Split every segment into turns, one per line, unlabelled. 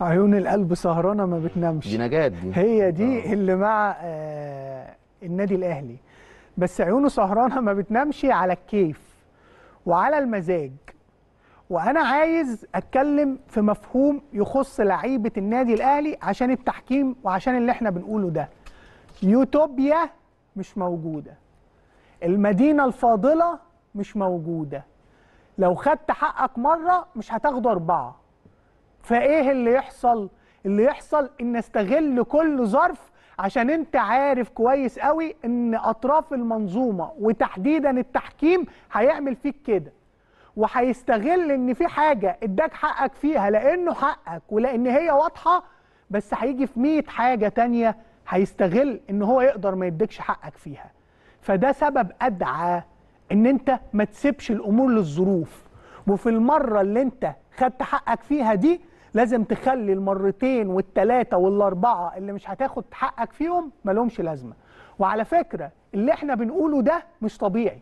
عيون القلب سهرانه ما بتنامش دي نجاه دي هي دي آه. اللي مع آه النادي الاهلي بس عيونه سهرانه ما بتنامش على الكيف وعلى المزاج وانا عايز اتكلم في مفهوم يخص لعيبه النادي الاهلي عشان التحكيم وعشان اللي احنا بنقوله ده يوتوبيا مش موجوده المدينه الفاضله مش موجوده لو خدت حقك مره مش هتاخده اربعه فايه اللي يحصل اللي يحصل ان استغل كل ظرف عشان انت عارف كويس قوي ان اطراف المنظومه وتحديدا التحكيم هيعمل فيك كده وهيستغل ان في حاجه اداك حقك فيها لانه حقك ولان هي واضحه بس هيجي في 100 حاجه تانية هيستغل ان هو يقدر ما يديكش حقك فيها فده سبب ادعى ان انت ما تسيبش الامور للظروف وفي المره اللي انت خدت حقك فيها دي لازم تخلي المرتين والثلاثه والاربعه اللي مش هتاخد حقك فيهم مالهمش لازمه وعلى فكره اللي احنا بنقوله ده مش طبيعي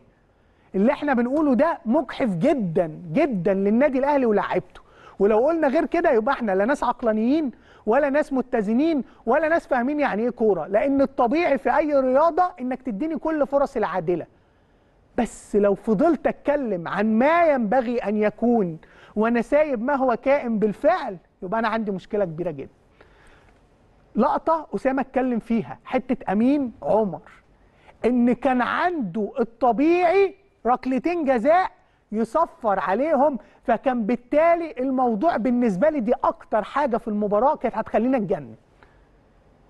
اللي احنا بنقوله ده مجحف جدا جدا للنادي الاهلي ولاعيبته ولو قلنا غير كده يبقى احنا لا ناس عقلانيين ولا ناس متزنين ولا ناس فاهمين يعني ايه كوره لان الطبيعي في اي رياضه انك تديني كل فرص العادله بس لو فضلت اتكلم عن ما ينبغي ان يكون وانا سايب ما هو كائن بالفعل يبقى انا عندي مشكله كبيره جدا لقطه اسامه اتكلم فيها حته امين عمر ان كان عنده الطبيعي ركلتين جزاء يصفر عليهم فكان بالتالي الموضوع بالنسبه لي دي اكتر حاجه في المباراه كانت هتخلينا اتجنن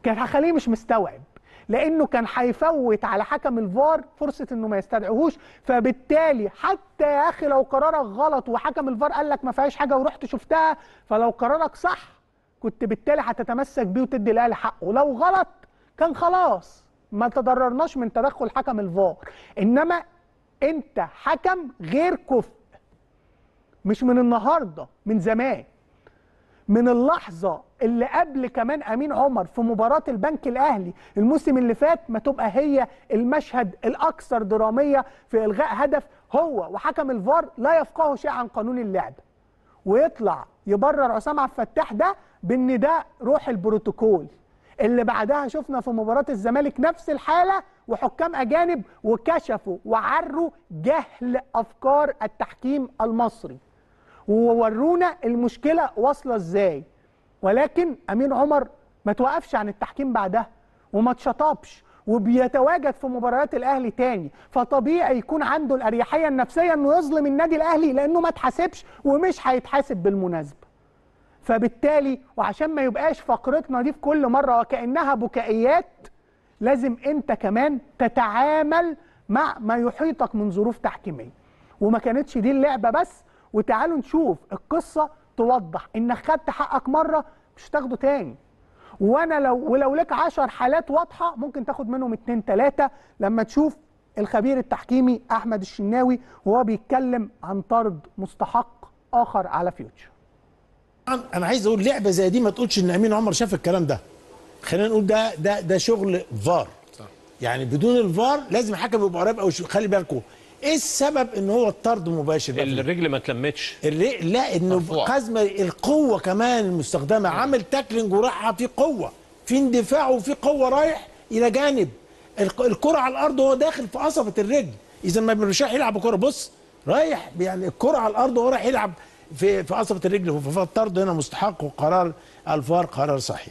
كانت هتخليه مش مستوعب لانه كان هيفوت على حكم الفار فرصه انه ما يستدعيهوش فبالتالي حتى يا اخي لو قرارك غلط وحكم الفار قال لك ما فيهاش حاجه ورحت شفتها فلو قرارك صح كنت بالتالي هتتمسك بيه وتدي الاهلي حقه لو غلط كان خلاص ما تضررناش من تدخل حكم الفار انما انت حكم غير كفء مش من النهارده من زمان من اللحظه اللي قبل كمان امين عمر في مباراه البنك الاهلي الموسم اللي فات ما تبقى هي المشهد الاكثر دراميه في الغاء هدف هو وحكم الفار لا يفقهوا شيء عن قانون اللعب ويطلع يبرر عصام عبد الفتاح ده بان ده روح البروتوكول اللي بعدها شفنا في مباراه الزمالك نفس الحاله وحكام اجانب وكشفوا وعروا جهل افكار التحكيم المصري وورونا المشكله واصله ازاي ولكن امين عمر ما توقفش عن التحكيم بعدها وما تشطبش وبيتواجد في مباريات الاهلي تاني فطبيعي يكون عنده الاريحيه النفسيه انه يظلم النادي الاهلي لانه ما اتحاسبش ومش هيتحاسب بالمناسبه فبالتالي وعشان ما يبقاش فقرتنا دي في كل مره وكانها بكائيات لازم انت كمان تتعامل مع ما يحيطك من ظروف تحكيميه وما كانتش دي اللعبه بس وتعالوا نشوف القصه توضح انك خدت حقك مره مش هتاخده تاني وانا لو ولو لك 10 حالات واضحه ممكن تاخد منهم اتنين تلاته لما تشوف الخبير التحكيمي احمد الشناوي وهو بيتكلم عن طرد مستحق اخر على فيوتشر
انا عايز اقول لعبه زي دي ما تقولش ان امين عمر شاف الكلام ده خلينا نقول ده ده ده شغل فار يعني بدون الفار لازم الحكم يبقى قريب او خلي بالكم ايه السبب ان هو الطرد مباشر الرجل ما اتلمتش لا انه قزمه القوه كمان المستخدمه نعم. عامل تاكلنج وراح في قوه في اندفاع وفي قوه رايح الى جانب الكره على الارض وهو داخل في قصبه الرجل اذا ما بيرشاح يلعب كره بص رايح يعني الكره على الارض وهو رايح يلعب في في قصبه الرجل فالطرد هنا مستحق وقرار الفار قرار صحيح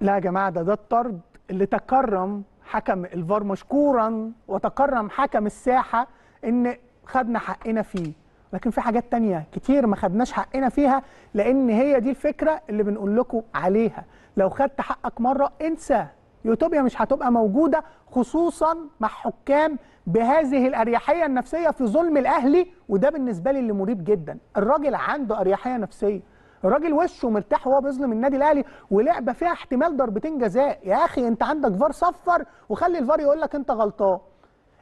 لا يا جماعه ده ده الطرد اللي تكرم حكم الفار مشكورا وتكرم حكم الساحه ان خدنا حقنا فيه لكن في حاجات تانية كتير ما خدناش حقنا فيها لان هي دي الفكره اللي بنقول لكم عليها لو خدت حقك مره انسى يوتوبيا مش هتبقى موجوده خصوصا مع حكام بهذه الاريحيه النفسيه في ظلم الاهلي وده بالنسبه لي اللي مريب جدا الراجل عنده اريحيه نفسيه الراجل وشه مرتاح وهو بيظلم النادي الاهلي ولعبه فيها احتمال ضربتين جزاء يا اخي انت عندك فار صفر وخلي الفار يقول لك انت غلطان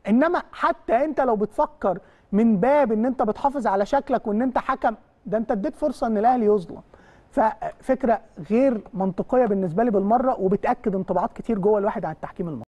انما حتى انت لو بتفكر من باب ان انت بتحافظ على شكلك وان انت حكم ده انت اديت فرصه ان الاهلي يظلم ففكره غير منطقيه بالنسبه لي بالمره وبتاكد انطباعات كتير جوه الواحد على التحكيم المصري